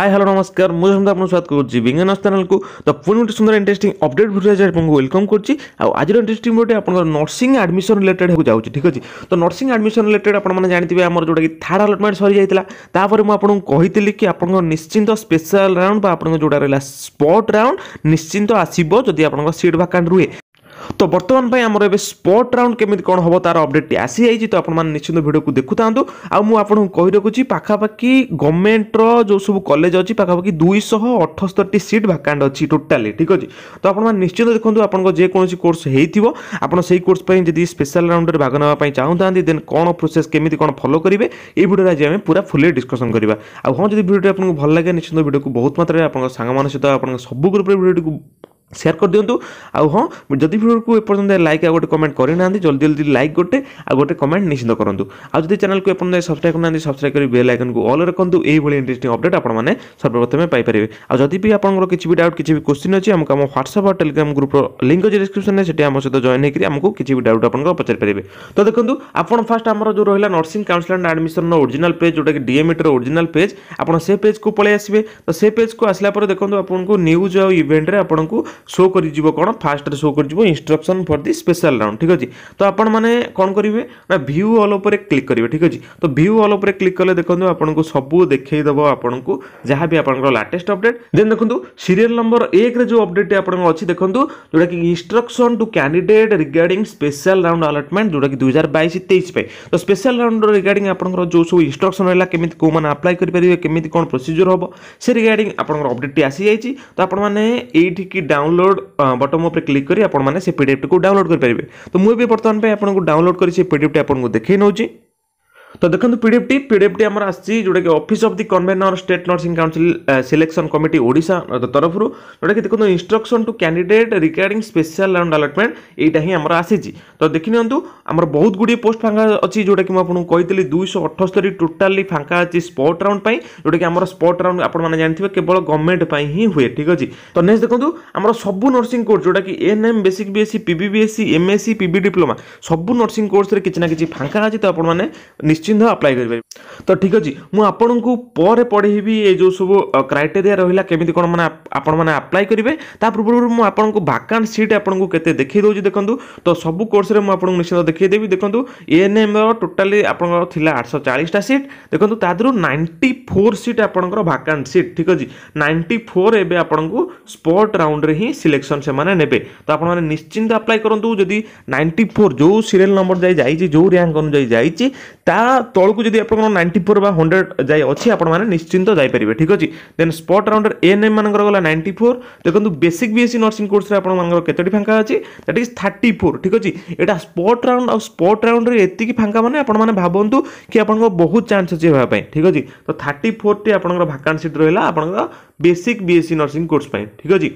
hi hello নমস্কার মু সন্ধ্যা আপনার স্বাগত করছি বিজ্ঞান চ্যানেলকু তো পুଣି ଗୋଟେ ସୁନ୍ଦର ଇଣ୍ଟରେଷ୍ଟିଂ ଅପଡେଟ୍ ଭିଡ଼ିଓ ଆଜି ଆପଣଙ୍କୁ ୱେଲକମ୍ କରୁଛି ଆଉ ଆଜିର ଇଣ୍ଟରେଷ୍ଟିଂ ଭିଡ଼ିଓ ଆପଣଙ୍କର ନର୍ସିଂ ଆଡ଼ମିସନ୍ ରିଲେଟେଡ୍ ହେବାକୁ ଯାଉଛି ଠିକ୍ ଅଛି ତ ନର୍ସିଂ ଆଡ଼ମିସନ୍ ରିଲେଟେଡ୍ ଆପଣମାନେ ଜାଣିଥିବେ ଆମର ଯେଉଁଟାକି ଥାର୍ଡ଼ ଆଲଟମେଣ୍ଟ ସରିଯାଇଥିଲା ତାପରେ ମୁଁ ଆପଣଙ୍କୁ କହିଥିଲି କି ଆପଣଙ୍କ ନିଶ୍ଚିନ୍ତ ସ୍ପେଶାଲ୍ ରାଉଣ୍ଡ ବା ଆପଣଙ୍କ ଯେଉଁଟା ରହିଲା ସ୍ପଟ୍ ରାଉଣ୍ଡ ନିଶ୍ଚିନ୍ତ ଆସିବ ଯଦି ଆପଣଙ୍କ ସିଟ୍ ଭାକାଣ୍ଟ ରୁହେ তো বর্তমান ପାଇଁ ଆମର ଏବେ ସ୍ପଟ୍ ରାଉଣ୍ଡ କେମିତି କ'ଣ ହେବ ତା'ର ଅପଡ଼େଟ୍ଟି ଆସିଯାଇଛି ତ ଆପଣମାନେ ନିଶ୍ଚିନ୍ତ ଭିଡ଼ିଓକୁ ଦେଖୁଥାନ୍ତୁ ଆଉ ମୁଁ ଆପଣଙ୍କୁ କହି ରଖୁଛି ପାଖାପାଖି ଗଭର୍ଣ୍ଣମେଣ୍ଟର ଯେଉଁ ସବୁ କଲେଜ ଅଛି ପାଖାପାଖି ଦୁଇଶହ ଅଠସ୍ତରଟି ସିଟ୍ ଭାକାଣ୍ଡ ଅଛି ଟୋଟାଲି ଠିକ୍ ଅଛି ତ ଆପଣମାନେ ନିଶ୍ଚିନ୍ତ ଦେଖନ୍ତୁ ଆପଣଙ୍କ ଯେକୌଣସି କୋର୍ସ ହେଇଥିବ ଆପଣ ସେଇ କୋର୍ସ ପାଇଁ ଯଦି ସ୍ପେଶାଲ ରାଉଣ୍ଡରେ ଭାଗ ନେବା ପାଇଁ ଚାହୁଁଥାନ୍ତି ଦେନ୍ କ'ଣ ପ୍ରୋସେସ୍ କେମିତି କ'ଣ ଫଲୋ କରିବେ এই ভিডিওটা আজ আমি পুরা ফুলি ডিসকসন করা আহ যদি ভিডিওটি আপনার ভাল লাগে নিশ্চিত ভিডিওকে বহুত মাত্রায় আপনার সাংমানের সহ আপনার সব গ্রুপের ভিডিওটি ସେୟାର କରିଦିଅନ୍ତୁ ଆଉ ହଁ ଯଦି ଭିଡ଼ିଓକୁ ଏପର୍ଯ୍ୟନ୍ତ ଲାଇକ୍ ଆଉ ଗୋଟେ କମେଣ୍ଟ କରିନାହାନ୍ତି ଜଲ୍ଦି ଜଲ୍ଦି ଲାଇକ୍ ଗୋଟେ ଆଉ ଗୋଟେ କମେଣ୍ଟ ନିଶ୍ଚିତ କରନ୍ତୁ ଆଉ ଯଦି ଚ୍ୟାନେଲକୁ ଏପର୍ଯ୍ୟନ୍ତ ସବସ୍କ୍ରାଇବ୍ କରିନାହାନ୍ତି ସବସ୍କ୍ରାଇବ୍ କରି ବେଲ୍ ଆଇକନ୍କୁ ଅଲ୍ ରଖନ୍ତୁ ଏଇଭଳି ଇଣ୍ଟରେଷ୍ଟିଂ ଅପଡ଼େଟ୍ ଆପଣମାନେ ସର୍ବପ୍ରଥମେ ପାଇପାରିବେ ଆଉ ଯଦି ବି ଆପଣଙ୍କର କିଛି ବି ଡାଉଟ୍ କିଛି ବି କ୍ୱେଶ୍ଚିନ୍ ଅଛି ଆମକୁ ଆମ ହ୍ୱାଟ୍ସଆପ୍ ଆଉ ଟେଲିଗ୍ରାମ ଗ୍ରୁପ୍ର ଲିଙ୍କ୍ ଅଛି ଡିସ୍କ୍ରିପ୍ସନ୍ରେ ସେଠି ଆମ ସହିତ ଜଏନ୍ ହେଇକି ଆମକୁ କିଛି ବି ଡାଉଟ୍ ଆପଣଙ୍କର ପଚାରିପାରିବେ ତ ଦେଖନ୍ତୁ ଆପଣ ଫାର୍ଷ୍ଟ ଆମର ଯେଉଁ ରହିଲା ନର୍ସିଂ କାଉନ୍ସିଲ୍ ଆଣ୍ଡ ଆଡ଼ମିସନ୍ର ଓରିଜିନାଲ୍ ପେଜ୍ ଯେଉଁଟାକି ଡିଏମ୍ଇଟିର ଓରିଜିନାଲ୍ ପେଜ୍ ଆପଣ ସେ ପେଜ୍କୁ ପଳାଇ ଆସିବେ ତ ସେ ପେଜ୍କୁ ଆସିଲା ପରେ ଦେଖନ୍ତୁ ଆପଣଙ୍କୁ ନ୍ୟୁଜ୍ ଆଉ ଇଭେଣ୍ଟରେ ଆପଣଙ୍କୁ শো କରିଯିବ କ'ଣ ଫାଷ୍ଟରେ ଶୋ କରିଯିବ instruction for the special round ଠିକ୍ ଅଛି ତ ଆପଣମାନେ କ'ଣ କରିବେ ନା ଭ୍ୟୁ ଅଲ୍ ଉପରେ କ୍ଲିକ୍ କରିବେ ଠିକ୍ ଅଛି ତ ଭ୍ୟୁ ଅଲ୍ ଉପରେ କ୍ଲିକ୍ କଲେ ଦେଖନ୍ତୁ ଆପଣଙ୍କୁ ସବୁ ଦେଖେଇ ଦେବ ଆପଣଙ୍କୁ ଯାହା ବି ଆପଣଙ୍କର ଲାଟେଷ୍ଟ ଅପଡେଟ୍ ଦେନ୍ ଦେଖନ୍ତୁ ସିରିଏଲ୍ ନମ୍ବର ଏକରେ ଯେଉଁ ଅପଡେଟ୍ ଆପଣଙ୍କ ଅଛି ଦେଖନ୍ତୁ ଯେଉଁଟାକି instruction to candidate regarding special round allotment ଯେଉଁଟାକି ଦୁଇ ହଜାର ବାଇଶ ତେଇଶ ପାଇଁ ତ ସ୍ପେଶାଲ ରାଉଣ୍ଡ ରିଗାର୍ଡିଂ ଆପଣଙ୍କର ଯେଉଁ ସବୁ ଇନଷ୍ଟ୍ରକ୍ସନ୍ ରହିଲା କେମିତି କେଉଁମାନେ ଆପ୍ଲାଏ କରିପାରିବେ କେମିତି କ'ଣ ପ୍ରୋସିଜିଓର ହେବ ସେ ରିଗାର୍ଡିଂ ଆପଣଙ୍କର ଅପଡେଟ୍ଟି ଆସିଯାଇଛି ତ ଆପଣମାନେ ଏଇଠିକି ଡାଉନ୍ ডাউনলোড বটম উপরে ক্লিক করে আপনার সে পিডিএফটি ডাউনলোড করে পারবে তো মু বর্তমান আপনার ডাউনলোড করে সে পিডিএফটি আপনার দেখে নেছি ᱛᱚ ᱫᱮᱠᱷᱟᱱ ᱯᱤᱰᱮᱯᱰᱤ ᱯᱤᱰᱮᱯᱰᱤ ᱟᱢᱨᱟ ᱟᱥᱤᱡ ᱡᱚᱲᱟ ᱠᱤ office of the convener state nursing council selection committee Odisha ᱛᱟᱨᱯᱷᱨᱩ ᱱᱚᱲᱟ ᱠᱤ ᱛᱮᱠᱚᱱ instruction to candidate regarding special round allotment ᱮᱭᱴᱟ ᱦᱤ ᱟᱢᱨᱟ ᱟᱥᱤᱡ ᱛᱚ ᱫᱮᱠᱷᱤᱱ ᱟᱱᱛᱩ ᱟᱢᱨᱟ ᱵᱚᱦᱩᱛ ᱜᱩᱰᱤ ᱯᱚᱥᱴ ᱯᱷᱟᱝᱠᱟ ᱟᱪ ନିଶ୍ଚିନ୍ତ ଆପ୍ଲାଏ କରିପାରିବେ ତ ଠିକ୍ ଅଛି ମୁଁ ଆପଣଙ୍କୁ ପରେ ପଢ଼େଇବି ଏ ଯେଉଁ ସବୁ କ୍ରାଇଟେରିଆ ରହିଲା କେମିତି କ'ଣ ମାନେ ଆପଣମାନେ ଆପ୍ଲାଏ କରିବେ ତା ପୂର୍ବରୁ ମୁଁ ଆପଣଙ୍କୁ ଭାକାଣ୍ଟ ସିଟ୍ ଆପଣଙ୍କୁ କେତେ ଦେଖାଇ ଦେଉଛି ଦେଖନ୍ତୁ ତ ସବୁ କୋର୍ସରେ ମୁଁ ଆପଣଙ୍କୁ ନିଶ୍ଚିନ୍ତ ଦେଖାଇଦେବି ଦେଖନ୍ତୁ ଏଏନ୍ଏମ୍ର ଟୋଟାଲି ଆପଣଙ୍କର ଥିଲା ଆଠଶହ ଚାଳିଶଟା ସିଟ୍ ଦେଖନ୍ତୁ ତା ଦେହରୁ ନାଇଣ୍ଟି ଫୋର୍ ସିଟ୍ ଆପଣଙ୍କର ଭାକାଣ୍ଟ ସିଟ୍ ଠିକ୍ ଅଛି ନାଇଣ୍ଟି ଫୋର୍ ଏବେ ଆପଣଙ୍କୁ ସ୍ପଟ୍ ରାଉଣ୍ଡରେ ହିଁ ସିଲେକ୍ସନ୍ ସେମାନେ ନେବେ ତ ଆପଣମାନେ ନିଶ୍ଚିନ୍ତ ଆପ୍ଲାଏ କରନ୍ତୁ ଯଦି ନାଇଣ୍ଟି ଫୋର୍ ଯେଉଁ ସିରିଏଲ୍ ନମ୍ବର ଯାଇ ଯାଇଛି ଯେଉଁ ର୍ୟାଙ୍କ ଅନୁଯାୟୀ ଯାଇଛି ତା ତଳକୁ ଯଦି ଆପଣଙ୍କର ନାଇଣ୍ଟି ଫୋର୍ ବା ହଣ୍ଡ୍ରେଡ଼ ଯାଇ ଅଛି ଆପଣମାନେ ନିଶ୍ଚିନ୍ତ ଯାଇପାରିବେ ଠିକ୍ ଅଛି ଦେନ୍ ସ୍ପଟ୍ ରାଉଣ୍ଡର ଏନ୍ ଏମ୍ ମାନଙ୍କର ଗଲା ନାଇଣ୍ଟି ଫୋର୍ ଦେଖନ୍ତୁ ବେସିକ୍ ବି ବିଏସ୍ସି ନର୍ସିଂ କୋର୍ସରେ ଆପଣମାନଙ୍କର କେତୋଟି ଫାଙ୍କା ଅଛି ଦ୍ୟାଟ୍ ଇଜ୍ ଥାର୍ଟି ଫୋର୍ ଠିକ୍ ଅଛି ଏଇଟା ସ୍ପଟ୍ ରାଉଣ୍ଡ ଆଉ ସ୍ପଟ୍ ରାଉଣ୍ଡରେ ଏତିକି ଫାଙ୍କା ମାନେ ଆପଣମାନେ ଭାବନ୍ତୁ କି ଆପଣଙ୍କର ବହୁତ ଚାନ୍ସ ଅଛି ହେବା ପାଇଁ ଠିକ୍ ଅଛି ତ ଥାର୍ଟି ଫୋର୍ଟି ଆପଣଙ୍କର ଭାକାନ୍ସିଟ୍ ରହିଲା ଆପଣଙ୍କର basic B BSc nursing course ପାଇଁ ଠିକ୍ ଅଛି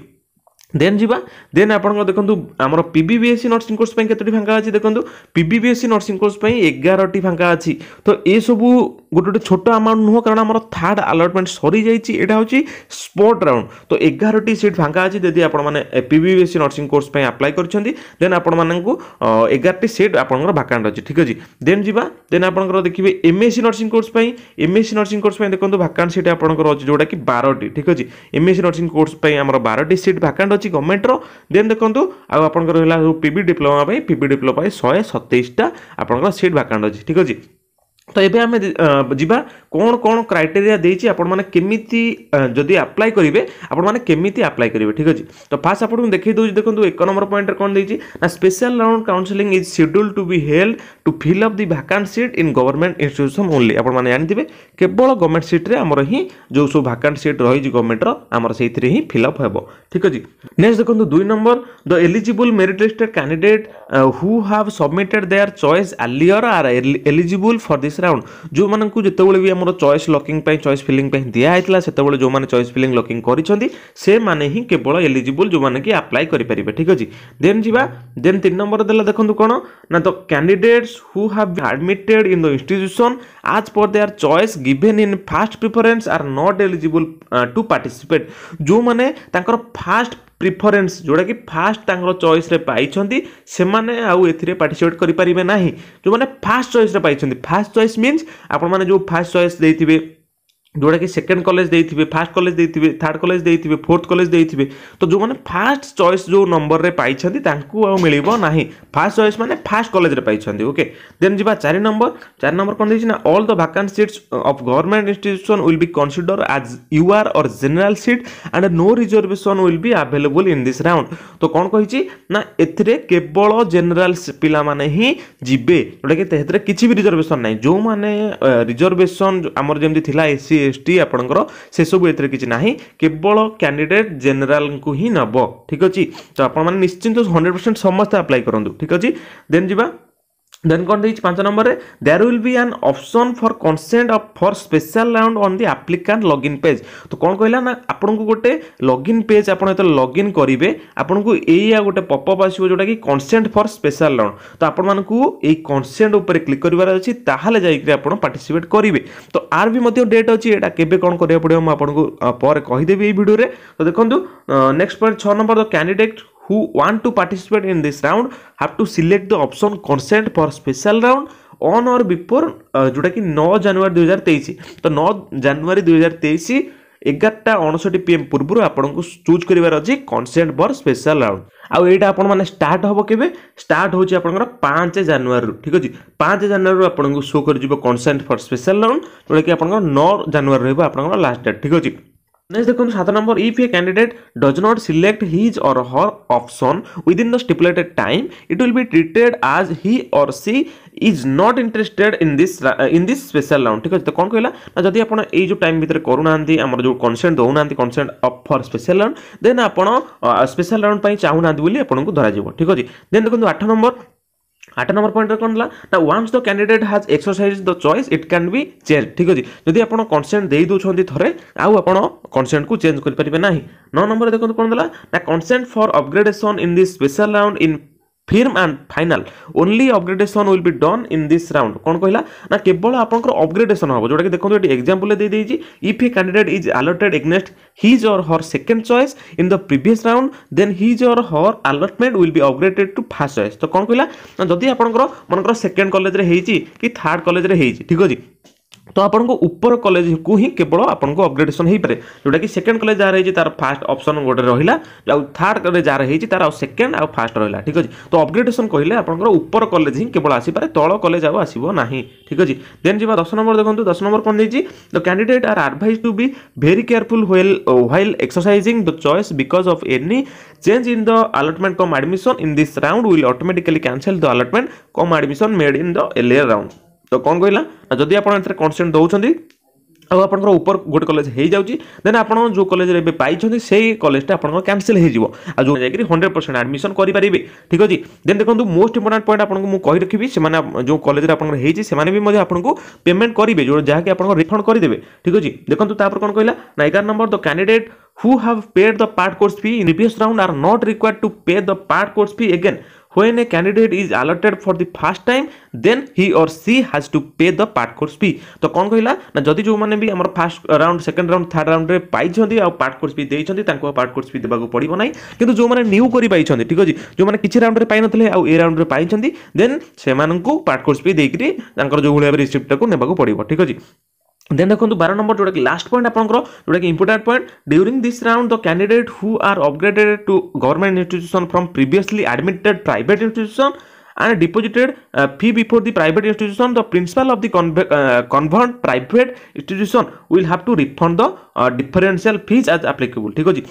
দেন যা দেন আপনার দেখুন আমার পিবিবিএসসি নর্সিং কোর্স কেতোটি ফাঙ্কা আছে দেখুন পিবিবিএসসি নর্সিং কোর্স এগারোটি ফাঙ্কা আছে তো এসবু ଗୋଟେ ଗୋଟେ ଛୋଟ ଆମାଉଣ୍ଟ ନୁହଁ କାରଣ ଆମର ଥାର୍ଡ଼ ଆଲଟମେଣ୍ଟ ସରିଯାଇଛି ଏଇଟା ହେଉଛି ସ୍ପଟ୍ ରାଉଣ୍ଡ ତ ଏଗାରଟି ସିଟ୍ ଫାଙ୍କା ଅଛି ଯଦି ଆପଣମାନେ P B S C nursing course ପାଇଁ ଆପ୍ଲାଏ କରିଛନ୍ତି ଦେନ୍ ଆପଣମାନଙ୍କୁ ଏଗାରଟି ସିଟ୍ ଆପଣଙ୍କର ଭାକାଣ୍ଟ ଅଛି ଠିକ୍ ଅଛି ଦେନ୍ ଯିବା ଦେନ୍ ଆପଣଙ୍କର ଦେଖିବେ M S C nursing course ପାଇଁ M S C nursing course ପାଇଁ ଦେଖନ୍ତୁ ଭାକାଣ୍ଟ ସିଟ୍ ଆପଣଙ୍କର ଅଛି ଯେଉଁଟାକି ବାରଟି ଠିକ୍ ଅଛି M S C nursing course ପାଇଁ ଆମର ବାରଟି ସିଟ୍ ଭାକାଣ୍ଟ ଅଛି ଗଭର୍ଣ୍ଣମେଣ୍ଟର ଦେନ୍ ଦେଖନ୍ତୁ ଆଉ ଆପଣଙ୍କର ହେଲା ପି ବି ଡିପ୍ଲୋମା ପାଇଁ ପି ବି ଡିପ୍ଲୋମା ପାଇଁ ଶହେ ସତେଇଶଟା ଆପଣଙ୍କର ସିଟ୍ ଭାକାଣ୍ଟ ଅଛି ଠିକ୍ ଅଛି ᱛᱚᱭ ᱵᱮ ᱟᱢᱮ ᱡᱤᱵᱟ ᱠᱚᱱ ᱠᱚᱱ ᱠᱨᱟᱭᱴᱮᱨᱤᱭᱟ ᱫᱮᱪᱤ ᱟᱯᱚᱱ ᱢᱟᱱᱮ ᱠᱮᱢᱤᱛᱤ ᱡᱚᱫᱤ ᱟᱯᱞᱟᱭ ᱠᱟᱹᱨᱤᱵᱮ ᱟᱯᱚᱱ ᱢᱟᱱᱮ ᱠᱮᱢᱤᱛᱤ ᱟᱯᱞᱟᱭ ᱠᱟᱹᱨᱤᱵᱮ ᱴᱷᱤᱠ ᱜᱮ ᱛᱚ ᱯᱷᱟᱥ ᱟᱯᱚᱨᱚᱱ ᱫᱮᱠᱷᱤ ᱫᱚ ᱫᱮᱠᱷᱚᱱ ᱛᱩ 1 ᱱᱚᱢᱵᱚᱨ ᱯᱚᱭᱮᱱᱴ ᱨᱮ ᱠᱚᱱ ᱫᱮᱪᱤ ᱱᱟ ᱥᱯᱮᱥᱤᱭᱟᱞ round counselling is schedule to be held to fill up the vacancy in ᱜᱚᱵᱚᱨ ଚଏସ୍ ରାଉଣ୍ଡ ଯେଉଁମାନଙ୍କୁ ଯେତେବେଳେ ବି ଆମର ଚଏସ୍ ଲକିଂ ପାଇଁ ଚଏସ୍ ଫିଲିଂ ପାଇଁ ଦିଆହେଇଥିଲା ସେତେବେଳେ ଯେଉଁମାନେ ଚଏସ୍ ଫିଲିଂ ଲକିଂ କରିଛନ୍ତି ସେମାନେ ହିଁ କେବଳ ଏଲିଜିବୁଲ୍ ଯେଉଁମାନେ କି ଆପ୍ଲାଏ କରିପାରିବେ ଠିକ୍ ଅଛି ଦେନ୍ ଯିବା ଦେନ୍ ତିନି ନମ୍ବର ଦେଲା ଦେଖନ୍ତୁ କ'ଣ ନା the candidates who have admitted in the institution as per are choice given in first preference are not eligible to participate ଯେଉଁମାନେ ତାଙ୍କର ଫାଷ୍ଟ ପ୍ରିଫରେନ୍ସ ଯେଉଁଟାକି ଫାଷ୍ଟ ତାଙ୍କର ଚଏସ୍ରେ ପାଇଛନ୍ତି ସେମାନେ ଆଉ ଏଥିରେ ପାର୍ଟିସିପେଟ୍ କରିପାରିବେ ନାହିଁ ଯେଉଁମାନେ ଫାଷ୍ଟ ଚଏସ୍ରେ ପାଇଛନ୍ତି ଫାଷ୍ଟ ଚଏସ୍ ମିନ୍ସ ଆପଣମାନେ ଯେଉଁ ଫାଷ୍ଟ ଚଏସ୍ ଦେଇଥିବେ ଯେଉଁଟାକି ସେକେଣ୍ଡ କଲେଜ ଦେଇଥିବେ ଫାର୍ଷ୍ଟ କଲେଜ ଦେଇଥିବେ ଥାର୍ଡ଼ କଲେଜ ଦେଇଥିବେ ଫୋର୍ଥ କଲେଜ ଦେଇଥିବେ ତ ଯେଉଁମାନେ ଫାର୍ଷ୍ଟ ଚଏସ୍ ଯେଉଁ ନମ୍ବରରେ ପାଇଛନ୍ତି ତାଙ୍କୁ ଆଉ ମିଳିବ ନାହିଁ ଫାର୍ଷ୍ଟ ଚଏସ୍ ମାନେ ଫାର୍ଷ୍ଟ କଲେଜରେ ପାଇଛନ୍ତି ଓକେ ଦେନ୍ ଯିବା ଚାରି ନମ୍ବର ଚାରି ନମ୍ବର କ'ଣ ଦେଇଛି ନା all the vacant seats of government institution will be consider as U R or general seat and no reservation will be available in this round ତ କ'ଣ କହିଛି ନା ଏଥିରେ କେବଳ ଜେନେରାଲ ପିଲାମାନେ ହିଁ ଯିବେ ଯେଉଁଟାକି ସେଥିରେ କିଛି ବି ରିଜର୍ଭେସନ୍ ନାହିଁ ଯେଉଁମାନେ ରିଜର୍ଭେସନ୍ ଆମର ଯେମିତି ଥିଲା ଏସି ଏସ୍ଟି ଆପଣଙ୍କର ସେସବୁ ଏଥିରେ କିଛି ନାହିଁ କେବଳ କ୍ୟାଣ୍ଡିଡେଟ୍ ଜେନେରାଲ୍ଙ୍କୁ ହିଁ ନେବ ଠିକ୍ ଅଛି ତ ଆପଣମାନେ ନିଶ୍ଚିନ୍ତ ହଣ୍ଡ୍ରେଡ଼ ପରସେଣ୍ଟ ସମସ୍ତେ ଆପ୍ଲାଏ କରନ୍ତୁ ଠିକ୍ ଅଛି ଦେନ୍ ଯିବା then going to each pancha number there will be an option for consent of for special round on the applicant login page तो कौन कहला ना आपनको गोटे लॉगिन पेज आपण एतो लॉगिन करिवे आपनको एया गोटे पॉपअप आसीबो जोटा कि कंसेंट फॉर स्पेशल राउंड तो आपण मानकू एई कंसेंट ऊपर क्लिक करिवार अछि ताहाले जाई कि आपण पार्टिसिपेट करिवे तो आर भी मध्ये डेट अछि एटा केबे कोन करिया पडियो म आपनको पर कहि देबी एई वीडियो रे तो देखंतु next point 6 number the candidate who want to participate in this round have to select the option consent for special round on or before जोटा कि 9 जनवरी 2023 तो 9 जनवरी 2023 এগারটা অনষঠি পি এম পূর্বর আপনার চুজ করবার অনেক কনসেন্ট বর স্পেশাল রাউন্ড আইটা আপনার মানে স্টার্ট হব কেবে স্টার্ট হচ্ছে আপনার পাঁচ জানুয়ারি ঠিক আছে পাঁচ জানুয়ারি আপনার শো করে যাব কনসেন্ট ফর স্পেশাল রাউন্ড যেটা কি আপনার ন জানুয়ারি রহব আপনার লাস্ট ডেট ঠিক আছে নেক্সট দেখুন সাত নম্বর if a candidate does not select his or her option within the stipulated time it will be treated as he or she is not interested in this in this special round ঠিক আছে তো কম কহিলা না যদি আপনার এই যে time ভিতরে করুনা আমার যে কনসেন্ট দেউনা consent of for special round then আপনার স্পেশাল রাউন্ড পাই চাহুনা বলে আপনার ধরা ঠিক আছে দেন দেখুন আট নম্বর আট নম্বর পয়েন্টরে କ'ଣ ହେଲା ନା once the candidate has exercise the choice it can be change ଠିକ୍ ଅଛି ଯଦି ଆପଣ କନସେଣ୍ଟ ଦେଇ ଦେଉଛନ୍ତି ଥରେ ଆଉ ଆପଣ କନସେଣ୍ଟକୁ ଚେଞ୍ଜ କରିପାରିବେ ନାହିଁ ନଅ ନମ୍ବରରେ ଦେଖନ୍ତୁ କ'ଣ ଦେଲା ନା consent for upgradation in this special round in firm and final only upgradation will be done in this round କ'ଣ କହିଲା ନା କେବଳ ଆପଣଙ୍କର ଅପଗ୍ରେଡେସନ୍ ହେବ ଯେଉଁଟାକି ଦେଖନ୍ତୁ ଏଠି ଏକ୍ଜାମ୍ପଲ୍ରେ ଦେଇଦେଇଛି if a candidate is allotted against his or her second choice in the previous round then his or her allotment will be upgraded to first choice ତ କ'ଣ କହିଲା ନା ଯଦି ଆପଣଙ୍କର ମନେକର ସେକେଣ୍ଡ କଲେଜରେ ହେଇଛି କି ଥାର୍ଡ଼ କଲେଜରେ ହେଇଛି ଠିକ୍ ଅଛି তো আপনার উপর কলেজ কু হি কেবল আপনার অপগ্রেডেসন হয়ে পড়ে যেটা কি সেকেন্ড কলেজ যা রয়েছে তার ফার্স্ট অপসন গোটে রহিলা আর থার্ড কলেজ যা রয়েছে তার সেকেন্ড আর ফার্স্ট রহিলা ঠিক আছে তো অপগ্রেডেসন কহিলে আপনার উপর কলেজ হি কেবল আসিপারে তল কলেজ আউ আসব না ঠিক আছে দেন যা দশ নম্বর দেখুন দশ নম্বর কম দিয়েছি the candidate are advise to be very careful while while exercising the choice because of any change in the allotment cum admission in this round will automatically cancel the allotment cum admission made in the earlier round ତ କ'ଣ କହିଲା ନା ଯଦି ଆପଣ ଏଥିରେ consent ଦେଉଛନ୍ତି ଆଉ ଆପଣଙ୍କର ଉପର ଗୋଟେ କଲେଜ ହେଇଯାଉଛି ଦେନ୍ ଆପଣ ଯେଉଁ କଲେଜରେ ଏବେ ପାଇଛନ୍ତି ସେଇ କଲେଜଟା ଆପଣଙ୍କର କ୍ୟାନସେଲ୍ ହେଇଯିବ ଆଉ ଯେଉଁ ଯାଇକି ହଣ୍ଡ୍ରେଡ଼ ପରସେଣ୍ଟ ଆଡ଼ମିସନ୍ କରିପାରିବେ ଠିକ୍ ଅଛି ଦେନ୍ ଦେଖନ୍ତୁ ମୋଷ୍ଟ ଇମ୍ପୋର୍ଟାଣ୍ଟ ପଏଣ୍ଟ ଆପଣଙ୍କୁ ମୁଁ କହି ରଖିବି ସେମାନେ ଯେଉଁ କଲେଜରେ ଆପଣଙ୍କର ହେଇଛି ସେମାନେ ବି ମଧ୍ୟ ଆପଣଙ୍କୁ ପେମେଣ୍ଟ କରିବେ ଯେଉଁ ଯାହାକି ଆପଣଙ୍କ ରିଫଣ୍ଡ କରିଦେବେ ଠିକ୍ ଅଛି ଦେଖନ୍ତୁ ତାପରେ କ'ଣ କହିଲା ନା ଏଗାର number the candidate who have paid the part course fee in previous round are not required to pay the part course fee again when a candidate is allotted for the first time then he or she has to pay the part course fee ତ କ'ଣ କହିଲା ନା ଯଦି ଯେଉଁମାନେ ବି ଆମର first round second round third ରାଉଣ୍ଡରେ ପାଇଛନ୍ତି ଆଉ ପାର୍ଟ କୋର୍ସ ବି ଦେଇଛନ୍ତି ତାଙ୍କୁ ଆଉ ପାର୍ଟ କୋର୍ସ ବି ଦେବାକୁ ପଡ଼ିବ ନାହିଁ କିନ୍ତୁ ଯେଉଁମାନେ ନ୍ୟୁ କରିପାଇଛନ୍ତି ଠିକ୍ ଅଛି ଯେଉଁମାନେ କିଛି ରାଉଣ୍ଡରେ ପାଇନଥିଲେ ଆଉ ଏ ରାଉଣ୍ଡରେ ପାଇଛନ୍ତି ଦେନ୍ ସେମାନଙ୍କୁ ପାର୍ଟ କୋର୍ସ ବି ଦେଇକରି ତାଙ୍କର ଯେଉଁଭଳି ଭାବେ ରିସିପ୍ଟଟାକୁ ନେବାକୁ ପଡ଼ିବ ଠିକ୍ ଅଛି ଦେନ୍ ଦେଖନ୍ତୁ ବାର ନମ୍ବର ଯେଉଁଟାକି ଲାଷ୍ଟ ପଏଣ୍ଟ ଆପଣଙ୍କର ଯେଉଁଟାକି important point during this round the candidate who are upgraded to government institution from previously admitted private institution and deposited uh, fee before the private institution the principal of the conv uh, convent private institution will have to refund the uh, differential fees as applicable ঠিক আছে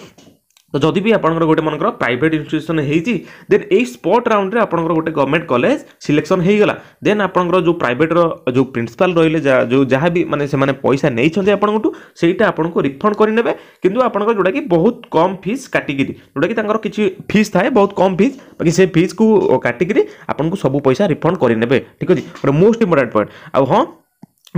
ତ ଯଦି ବି ଆପଣଙ୍କର ଗୋଟେ ମନେକର private institution ହେଇଛି ଦେନ୍ ଏଇ spot ରାଉଣ୍ଡରେ ଆପଣଙ୍କର ଗୋଟେ ଗଭର୍ଣ୍ଣମେଣ୍ଟ କଲେଜ ସିଲେକ୍ସନ୍ ହେଇଗଲା ଦେନ୍ ଆପଣଙ୍କର ଯେଉଁ ପ୍ରାଇଭେଟ୍ର ଯେଉଁ ପ୍ରିନ୍ସିପାଲ୍ ରହିଲେ ଯେଉଁ ଯାହା ବି ମାନେ ସେମାନେ ପଇସା ନେଇଛନ୍ତି ଆପଣଙ୍କଠୁ ସେଇଟା ଆପଣଙ୍କୁ ରିଫଣ୍ଡ କରିନେବେ କିନ୍ତୁ ଆପଣଙ୍କର ଯେଉଁଟାକି ବହୁତ କମ୍ ଫିସ୍ କାଟିକିରି ଯେଉଁଟାକି ତାଙ୍କର କିଛି ଫିସ୍ ଥାଏ ବହୁତ କମ୍ ଫିସ୍ ବାକି ସେ ଫିସ୍କୁ କାଟିକିରି ଆପଣଙ୍କୁ ସବୁ ପଇସା ରିଫଣ୍ଡ କରିନେବେ ଠିକ୍ ଅଛି ଗୋଟେ ମୋଷ୍ଟ ଇମ୍ପୋର୍ଟାଣ୍ଟ ପଏଣ୍ଟ ଆଉ ହଁ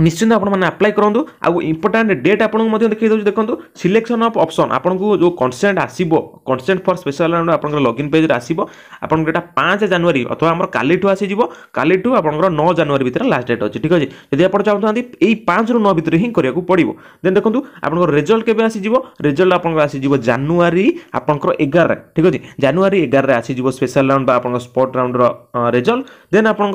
নিশ্চিন্ত আপনার আপ্লাই করতু আপটাট ডেট আপনার দেখে দেখ দেখুন সিলেকশন অফ অপসন আপনার যে কনসেন্ট আসব কনসেন্ট ফর স্পেশাল আপনার লগইন পেজরে আসব আপনার এটা পাঁচ জানুয়ারি অথবা আমার কালিঠু আসিযোগ কালিঠু আপনার ন জানুয়ারি ভিতরে লাস্ট ডেট অছে ঠিক আছে যদি আপনার চাহুতে এই পাঁচ রু ন ভিতরে হিঁ করা পড়ব দেন দেখুন আপনার রেজল্ট কেবে আসিযোগ রেজল্ট আপনার আসিযোগ জানুয়ারি আপনার এগারে ঠিক আছে জানুয়ারি এগারে আসিযোগ স্পেশাল রাউন্ড বা আপনার স্পট রাউন্ডর রেজল্ট দেন আপনার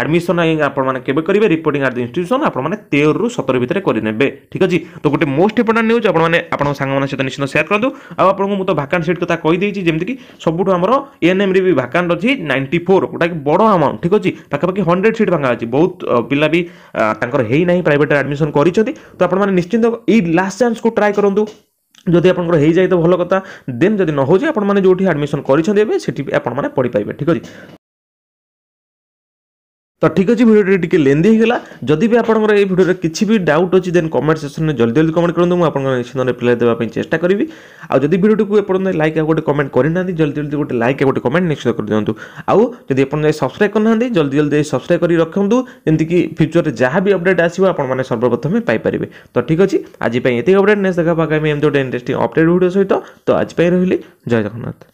আডমিশন আপনার কেবে করবে রিপোর্টিং আট ইনস্টিট্যুশন আপনার ଆପଣମାନେ ତେରରୁ ସତର ଭିତରେ କରିନେବେ ଠିକ୍ ଅଛି ତ ଗୋଟେ ମୋଷ୍ଟ ଇମ୍ପୋର୍ଟାଣ୍ଟ ନ୍ୟୁଜ୍ ଆପଣମାନେ ଆପଣଙ୍କ ସାଙ୍ଗମାନଙ୍କ ସହିତ ନିଶ୍ଚିତ ସେୟାର କରନ୍ତୁ ଆଉ ଆପଣଙ୍କୁ ମୁଁ ତ ଭାକାଣ୍ଟ ସିଟ୍ କଥା କହିଦେଇଛି ଯେମିତିକି ସବୁଠୁ ଆମର ଏଏନ୍ଏମ୍ରେ ବି ଭାକାଣ୍ଟ ଅଛି ନାଇଣ୍ଟି ଫୋର୍ ଗୋଟାକି ବଡ଼ ଆମାଉଣ୍ଟ ଠିକ୍ ଅଛି ପାଖାପାଖି ହଣ୍ଡ୍ରେଡ଼ ସିଟ୍ ଭାଙ୍ଗା ଅଛି ବହୁତ ପିଲା ବି ତାଙ୍କର ହେଇନାହିଁ ପ୍ରାଇଭେଟ୍ରେ ଆଡ଼ମିସନ୍ କରିଛନ୍ତି ତ ଆପଣମାନେ ନିଶ୍ଚିନ୍ତ ଏଇ ଲାଷ୍ଟ ଚାନ୍ସକୁ ଟ୍ରାଏ କରନ୍ତୁ ଯଦି ଆପଣଙ୍କର ହେଇଯାଏ ତ ଭଲ କଥା ଦେନ୍ ଯଦି ନ ହେଉଛି ଆପଣମାନେ ଯେଉଁଠି ଆଡ଼ମିସନ୍ କରିଛନ୍ତି ଏବେ ସେଠି ବି ଆପଣମାନେ ପଢ଼ିପାରିବେ ଠିକ୍ ଅଛି তো ঠিক ଅଛି ଭିଡ଼ିଓଟି ଟିକେ ଲେନ୍ଦି ହେଇଗଲା ଯଦି ବି ଆପଣଙ୍କର ଏଇ ଭିଡ଼ିଓରେ କିଛି ବି ଡାଉଟ୍ ଅଛି ଦେନ୍ କମେଣ୍ଟ ସେକ୍ସନରେ ଜଲ୍ଦି ଜଲ୍ଦି କମେଣ୍ଟ କରନ୍ତୁ ମୁଁ ଆପଣଙ୍କ ନିଶ୍ଚିନ୍ତ ରିପ୍ଲାଏ ଦେବା ପାଇଁ ଚେଷ୍ଟା କରିବି ଆଉ ଯଦି ଭିଡ଼ିଓଟିକୁ ଏପର୍ଯ୍ୟନ୍ତ ଲାଇକ୍ ଆଉ ଗୋଟେ କମେଣ୍ଟ କରିନାହାନ୍ତି ଜଲ୍ଦି ଜଲ୍ଦି ଗୋଟେ ଲାଇକ୍ ଆଉ ଗୋଟେ କମେଣ୍ଟ ନିଶ୍ଚିତ କରିଦିଅନ୍ତୁ ଆଉ ଯଦି ଆପଣ ଯାଇ ସବସ୍କ୍ରାଇବ୍ କରିନାହାନ୍ତି ଜଲ୍ଦି ଜଲ୍ଦି ସବସ୍କ୍ରାଇବ୍ କରି ରଖନ୍ତୁ ଯେମିତିକି ଫ୍ୟୁଚରରେ ଯାହା ବି ଅପଡ଼େଟ୍ ଆସିବ ଆପଣମାନେ ସର୍ବପ୍ରଥମେ ପାଇପାରିବେ ତ ଠିକ୍ ଅଛି ଆଜି ପାଇଁ ଏତିକି ଅପଡ଼େଟ୍ ନେକ୍ସଟ ଦେଖା ପାଖା ଆମେ ଏମିତି ଗୋଟେ ଇଣ୍ଟରେଷ୍ଟିଂ ଅପଡ଼େଟ୍ ଭିଡ଼ିଓ ସହିତ ତ ଆଜି ପାଇଁ ରହିଲି ଜୟ ଜଗନ୍ନାଥ